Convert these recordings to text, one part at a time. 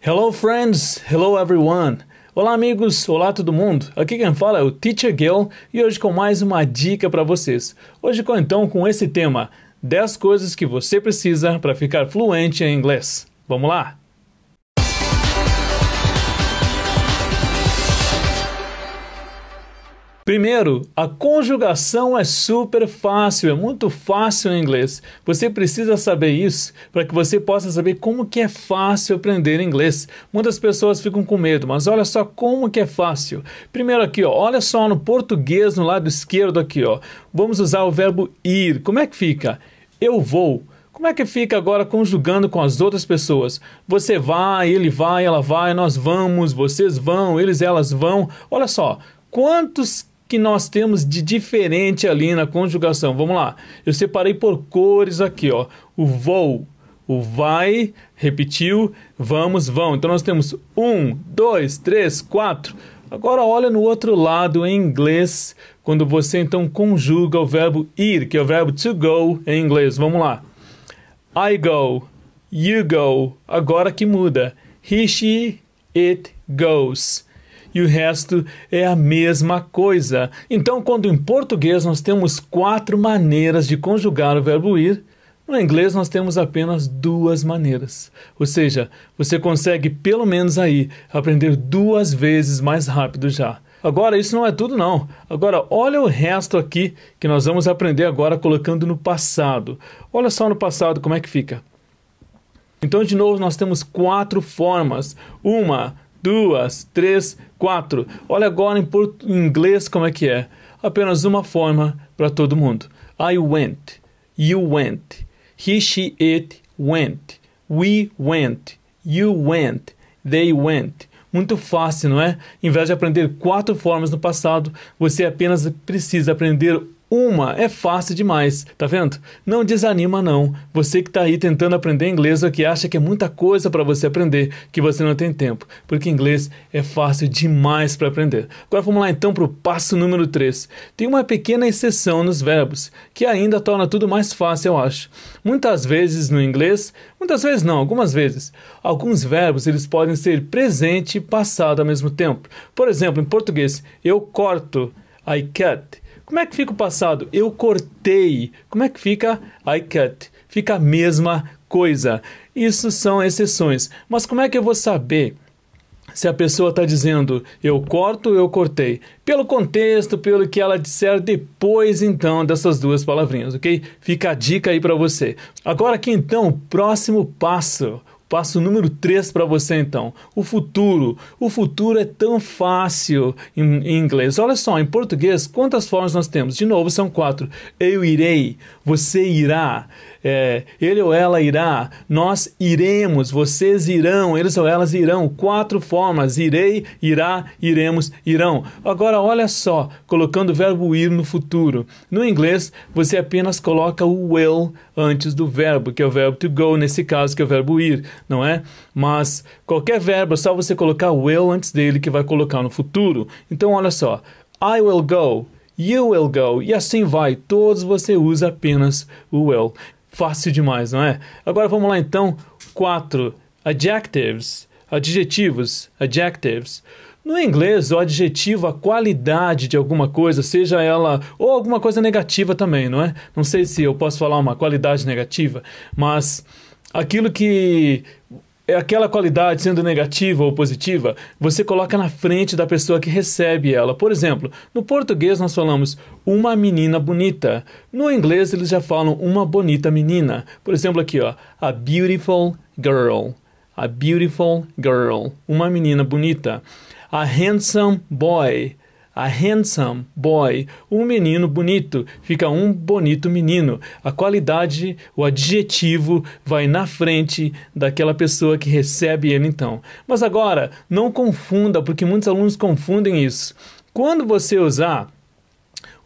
Hello friends, hello everyone. Olá amigos, olá todo mundo. Aqui quem fala é o Teacher Gil e hoje com mais uma dica para vocês. Hoje com então com esse tema: 10 coisas que você precisa para ficar fluente em inglês. Vamos lá. Primeiro, a conjugação é super fácil, é muito fácil em inglês. Você precisa saber isso para que você possa saber como que é fácil aprender inglês. Muitas pessoas ficam com medo, mas olha só como que é fácil. Primeiro aqui, ó, olha só no português no lado esquerdo aqui, ó. Vamos usar o verbo ir. Como é que fica? Eu vou. Como é que fica agora conjugando com as outras pessoas? Você vai, ele vai, ela vai, nós vamos, vocês vão, eles, elas vão. Olha só, quantos que nós temos de diferente ali na conjugação. Vamos lá. Eu separei por cores aqui, ó. O vou, o vai, repetiu, vamos, vão. Então nós temos um, dois, três, quatro. Agora olha no outro lado em inglês, quando você então conjuga o verbo ir, que é o verbo to go em inglês. Vamos lá. I go, you go. Agora que muda. He, she, it goes e o resto é a mesma coisa. Então, quando em português nós temos quatro maneiras de conjugar o verbo ir, no inglês nós temos apenas duas maneiras. Ou seja, você consegue pelo menos aí aprender duas vezes mais rápido já. Agora, isso não é tudo não. Agora, olha o resto aqui que nós vamos aprender agora colocando no passado. Olha só no passado como é que fica. Então, de novo, nós temos quatro formas. Uma, duas, três, quatro. Olha agora em, em inglês como é que é. Apenas uma forma para todo mundo. I went. You went. He, she, it went. We went. You went. They went. Muito fácil, não é? Em vez de aprender quatro formas no passado, você apenas precisa aprender uma é fácil demais, tá vendo? Não desanima não. Você que está aí tentando aprender inglês ou que acha que é muita coisa para você aprender, que você não tem tempo, porque inglês é fácil demais para aprender. Agora vamos lá então para o passo número 3. Tem uma pequena exceção nos verbos, que ainda torna tudo mais fácil, eu acho. Muitas vezes no inglês, muitas vezes não, algumas vezes, alguns verbos eles podem ser presente e passado ao mesmo tempo. Por exemplo, em português, eu corto, I cut. Como é que fica o passado? Eu cortei. Como é que fica I cut? Fica a mesma coisa. Isso são exceções. Mas como é que eu vou saber? se a pessoa está dizendo eu corto, eu cortei. Pelo contexto, pelo que ela disser depois então dessas duas palavrinhas, ok? Fica a dica aí para você. Agora aqui então, o próximo passo, Passo número 3 para você então. O futuro. O futuro é tão fácil em, em, inglês. Olha só, em português, quantas formas nós temos? De novo, são quatro. Eu irei, você irá, é, ele ou ela irá, nós iremos, vocês irão, eles ou elas irão. Quatro formas: irei, irá, iremos, irão. Agora, olha só, colocando o verbo ir no futuro. No inglês, você apenas coloca o will antes do verbo, que é o verbo to go, nesse caso, que é o verbo ir, não é? Mas qualquer verbo, é só você colocar o will antes dele, que vai colocar no futuro. Então, olha só: I will go. You will go, e assim vai, todos você usa apenas o will. Fácil demais, não é? Agora vamos lá então. 4. Adjectives. Adjetivos. Adjectives. No inglês, o adjetivo, a qualidade de alguma coisa, seja ela ou alguma coisa negativa também, não é? Não sei se eu posso falar uma qualidade negativa, mas aquilo que é aquela qualidade sendo negativa ou positiva, você coloca na frente da pessoa que recebe ela. Por exemplo, no português nós falamos uma menina bonita. No inglês eles já falam uma bonita menina. Por exemplo, aqui, ó, a beautiful girl. A beautiful girl, uma menina bonita. A handsome boy, a handsome boy, um menino bonito, fica um bonito menino. A qualidade, o adjetivo vai na frente daquela pessoa que recebe ele então. Mas agora, não confunda, porque muitos alunos confundem isso. Quando você usar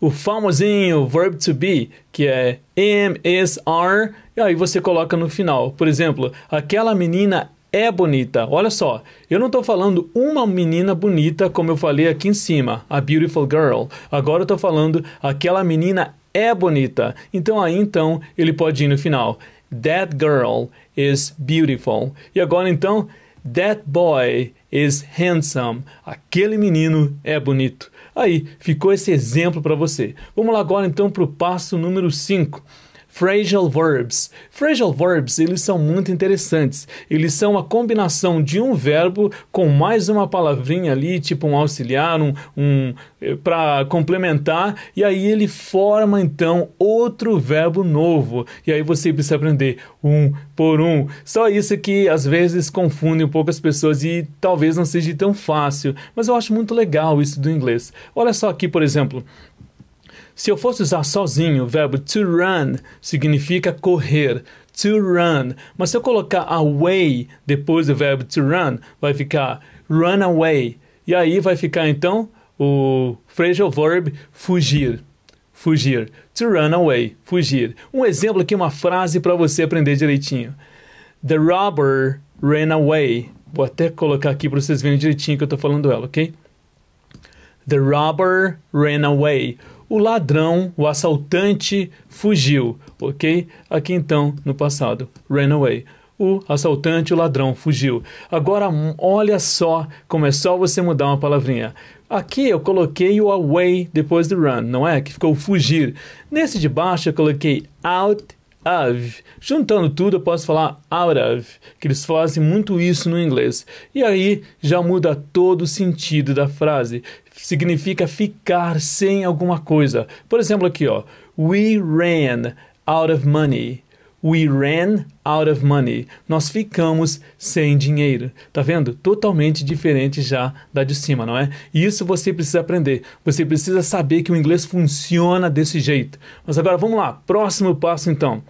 o famosinho verb to be, que é MSR, e aí você coloca no final. Por exemplo, aquela menina é bonita. Olha só, eu não estou falando uma menina bonita, como eu falei aqui em cima, a beautiful girl. Agora eu estou falando aquela menina é bonita. Então aí então ele pode ir no final. That girl is beautiful. E agora então, that boy is handsome. Aquele menino é bonito. Aí ficou esse exemplo para você. Vamos lá agora então para o passo número 5. Phrasal verbs. Phrasal verbs, eles são muito interessantes. Eles são a combinação de um verbo com mais uma palavrinha ali, tipo um auxiliar, um, um eh, para complementar, e aí ele forma então outro verbo novo. E aí você precisa aprender um por um. Só isso que às vezes confunde um pouco as pessoas e talvez não seja tão fácil, mas eu acho muito legal isso do inglês. Olha só aqui, por exemplo, se eu fosse usar sozinho, o verbo to run significa correr, to run. Mas se eu colocar away depois do verbo to run, vai ficar run away. E aí vai ficar então o phrasal verb fugir. Fugir. To run away. Fugir. Um exemplo aqui, uma frase para você aprender direitinho. The robber ran away. Vou até colocar aqui para vocês verem direitinho que eu estou falando ela, ok? The robber ran away o ladrão, o assaltante fugiu, ok? Aqui então no passado, ran away. O assaltante, o ladrão fugiu. Agora hum, olha só como é só você mudar uma palavrinha. Aqui eu coloquei o away depois do run, não é? Que ficou fugir. Nesse de baixo eu coloquei out Av. Juntando tudo, eu posso falar Aurav, que eles fazem muito isso no inglês. E aí já muda todo o sentido da frase. Significa ficar sem alguma coisa. Por exemplo, aqui, ó. We ran out of money. We ran out of money. Nós ficamos sem dinheiro. Tá vendo? Totalmente diferente já da de cima, não é? E isso você precisa aprender. Você precisa saber que o inglês funciona desse jeito. Mas agora vamos lá. Próximo passo então.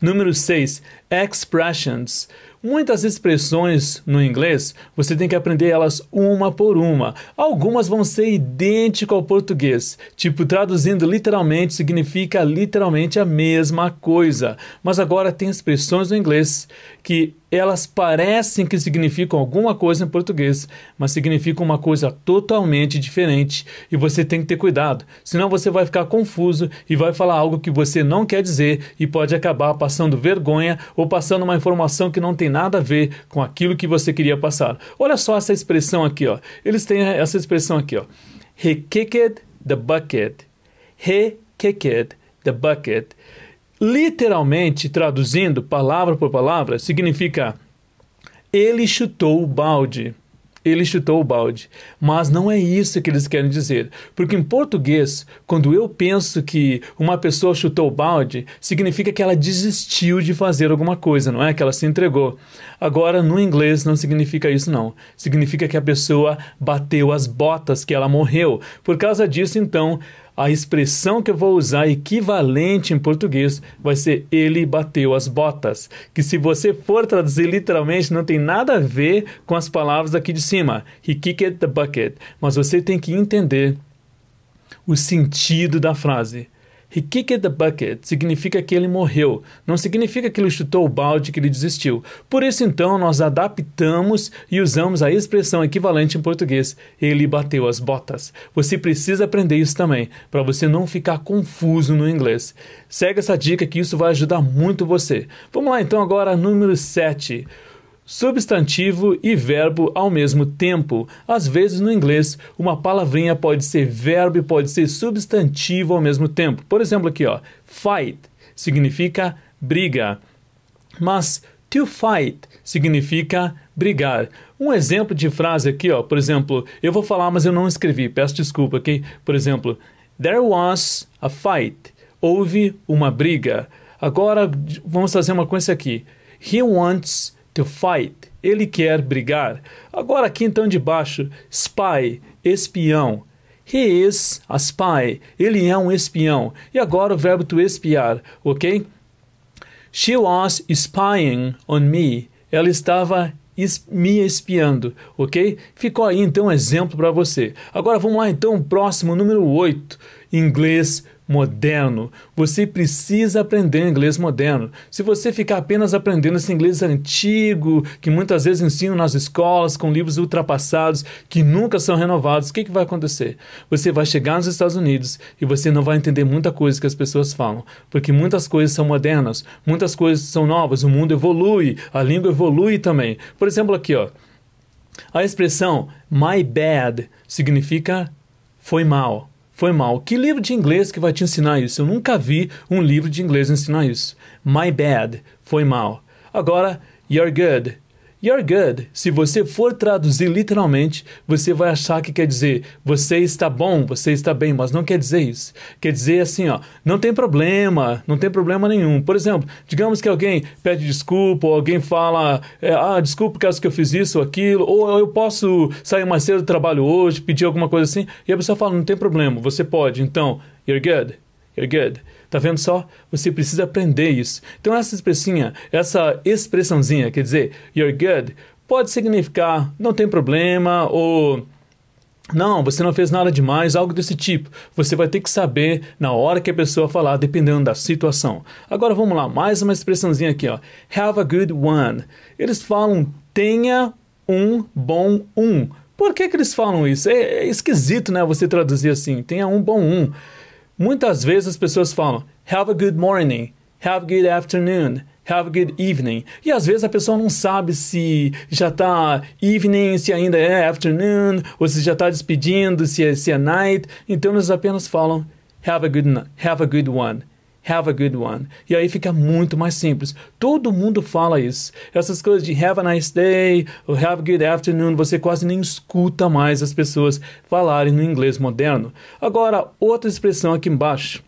Número 6. Expressions. Muitas expressões no inglês você tem que aprender elas uma por uma. Algumas vão ser idênticas ao português, tipo traduzindo literalmente significa literalmente a mesma coisa. Mas agora tem expressões no inglês que elas parecem que significam alguma coisa em português, mas significam uma coisa totalmente diferente e você tem que ter cuidado, senão você vai ficar confuso e vai falar algo que você não quer dizer e pode acabar passando vergonha ou passando uma informação que não tem nada a ver com aquilo que você queria passar. Olha só essa expressão aqui, ó. Eles têm essa expressão aqui, ó. He kicked the bucket. He kicked the bucket. Literalmente, traduzindo palavra por palavra, significa ele chutou o balde ele chutou o balde. Mas não é isso que eles querem dizer, porque em português, quando eu penso que uma pessoa chutou o balde, significa que ela desistiu de fazer alguma coisa, não é? Que ela se entregou. Agora, no inglês, não significa isso, não. Significa que a pessoa bateu as botas, que ela morreu. Por causa disso, então, a expressão que eu vou usar equivalente em português vai ser ele bateu as botas, que se você for traduzir literalmente não tem nada a ver com as palavras aqui de cima, he kicked the bucket, mas você tem que entender o sentido da frase. He kicked the bucket significa que ele morreu, não significa que ele chutou o balde, que ele desistiu. Por isso, então, nós adaptamos e usamos a expressão equivalente em português: ele bateu as botas. Você precisa aprender isso também, para você não ficar confuso no inglês. Segue essa dica que isso vai ajudar muito você. Vamos lá, então, agora, número 7 substantivo e verbo ao mesmo tempo. Às vezes no inglês, uma palavrinha pode ser verbo e pode ser substantivo ao mesmo tempo. Por exemplo, aqui, ó, fight significa briga, mas to fight significa brigar. Um exemplo de frase aqui, ó, por exemplo, eu vou falar, mas eu não escrevi, peço desculpa, ok? Por exemplo, there was a fight. Houve uma briga. Agora vamos fazer uma coisa aqui. He wants to fight. Ele quer brigar. Agora aqui então de baixo, spy, espião. He is a spy. Ele é um espião. E agora o verbo to espiar, ok? She was spying on me. Ela estava me espiando, ok? Ficou aí então um exemplo para você. Agora vamos lá então, próximo número 8, inglês moderno. Você precisa aprender inglês moderno. Se você ficar apenas aprendendo esse inglês antigo, que muitas vezes ensinam nas escolas, com livros ultrapassados, que nunca são renovados, o que, que vai acontecer? Você vai chegar nos Estados Unidos e você não vai entender muita coisa que as pessoas falam, porque muitas coisas são modernas, muitas coisas são novas, o mundo evolui, a língua evolui também. Por exemplo, aqui, ó. A expressão my bad significa foi mal. Foi mal. Que livro de inglês que vai te ensinar isso? Eu nunca vi um livro de inglês ensinar isso. My bad. Foi mal. Agora, you're good. You're good. Se você for traduzir literalmente, você vai achar que quer dizer você está bom, você está bem, mas não quer dizer isso. Quer dizer assim, ó, não tem problema, não tem problema nenhum. Por exemplo, digamos que alguém pede desculpa, ou alguém fala, é, ah, desculpa por causa que eu fiz isso ou aquilo, ou eu posso sair mais cedo do trabalho hoje, pedir alguma coisa assim, e a pessoa fala, não tem problema, você pode. Então, you're good. You're good. Tá vendo só? Você precisa aprender isso. Então essa expressinha, essa expressãozinha, quer dizer, you're good, pode significar não tem problema ou não, você não fez nada demais, algo desse tipo. Você vai ter que saber na hora que a pessoa falar, dependendo da situação. Agora vamos lá, mais uma expressãozinha aqui, ó. Have a good one. Eles falam tenha um bom um. Por que, que eles falam isso? É, é esquisito, né? Você traduzir assim, tenha um bom um. Muitas vezes as pessoas falam have a good morning, have a good afternoon, have a good evening. E às vezes a pessoa não sabe se já está evening, se ainda é afternoon, ou se já está despedindo, se é, se é night. Então eles apenas falam have a good, have a good one have a good one. E aí fica muito mais simples. Todo mundo fala isso. Essas coisas de have a nice day, ou have a good afternoon, você quase nem escuta mais as pessoas falarem no inglês moderno. Agora, outra expressão aqui embaixo.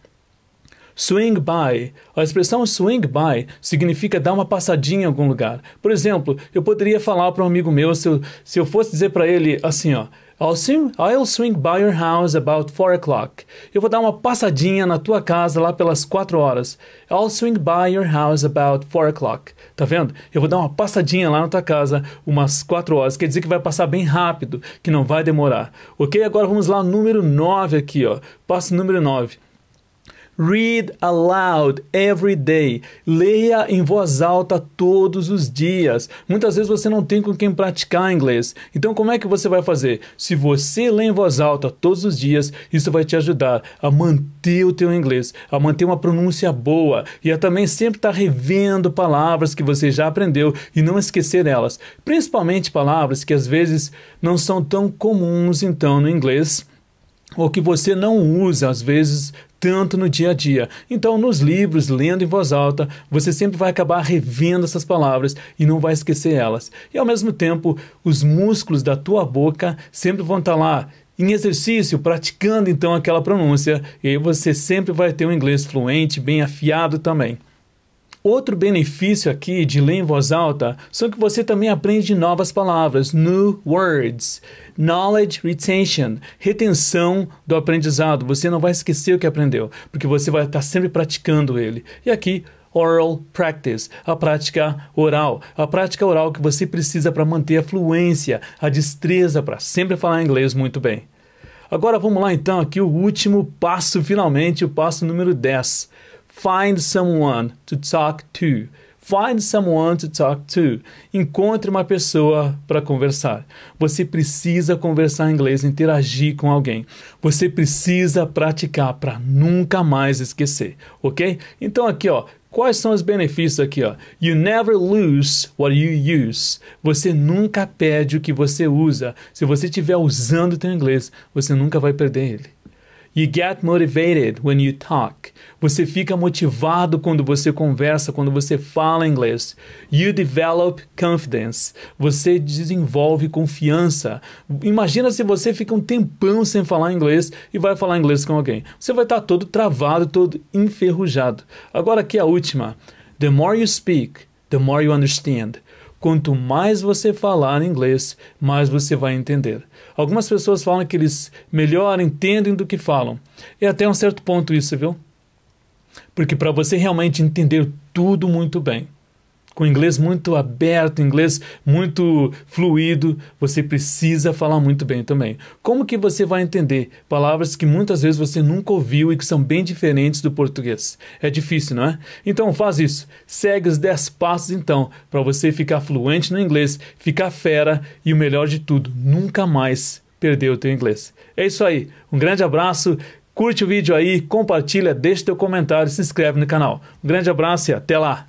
Swing by. A expressão swing by significa dar uma passadinha em algum lugar. Por exemplo, eu poderia falar para um amigo meu, se eu, se eu fosse dizer para ele assim, ó, I'll, swing, I'll swing by your house about four o'clock. Eu vou dar uma passadinha na tua casa lá pelas quatro horas. I'll swing by your house about four o'clock. Tá vendo? Eu vou dar uma passadinha lá na tua casa umas quatro horas. Quer dizer que vai passar bem rápido, que não vai demorar. Ok? Agora vamos lá, número 9 aqui, ó. Passo número 9. Read aloud every day. Leia em voz alta todos os dias. Muitas vezes você não tem com quem praticar inglês. Então, como é que você vai fazer? Se você lê em voz alta todos os dias, isso vai te ajudar a manter o teu inglês, a manter uma pronúncia boa e a também sempre estar tá revendo palavras que você já aprendeu e não esquecer elas. Principalmente palavras que às vezes não são tão comuns então no inglês ou que você não usa às vezes tanto no dia a dia. Então, nos livros, lendo em voz alta, você sempre vai acabar revendo essas palavras e não vai esquecer elas. E ao mesmo tempo, os músculos da tua boca sempre vão estar tá lá em exercício, praticando então aquela pronúncia, e aí você sempre vai ter um inglês fluente, bem afiado também. Outro benefício aqui de ler em voz alta são que você também aprende novas palavras, new words, knowledge retention, retenção do aprendizado. Você não vai esquecer o que aprendeu, porque você vai estar sempre praticando ele. E aqui oral practice, a prática oral, a prática oral que você precisa para manter a fluência, a destreza para sempre falar inglês muito bem. Agora vamos lá então aqui o último passo, finalmente o passo número 10 Find someone to talk to. Find someone to talk to. Encontre uma pessoa para conversar. Você precisa conversar inglês, interagir com alguém. Você precisa praticar para nunca mais esquecer, ok? Então aqui, ó, quais são os benefícios aqui, ó? You never lose what you use. Você nunca perde o que você usa. Se você estiver usando o teu inglês, você nunca vai perder ele. You get motivated when you talk. Você fica motivado quando você conversa, quando você fala inglês. You develop confidence. Você desenvolve confiança. Imagina se você fica um tempão sem falar inglês e vai falar inglês com alguém. Você vai estar todo travado, todo enferrujado. Agora aqui a última. The more you speak, the more you understand. Quanto mais você falar inglês, mais você vai entender. Algumas pessoas falam que eles melhor entendem do que falam. É até um certo ponto isso, viu? Porque para você realmente entender tudo muito bem, com inglês muito aberto, inglês muito fluido, você precisa falar muito bem também. Como que você vai entender palavras que muitas vezes você nunca ouviu e que são bem diferentes do português? É difícil, não é? Então faz isso. Segue os 10 passos então para você ficar fluente no inglês, ficar fera e o melhor de tudo, nunca mais perder o teu inglês. É isso aí. Um grande abraço. Curte o vídeo aí, compartilha, deixa teu comentário, se inscreve no canal. Um grande abraço e até lá!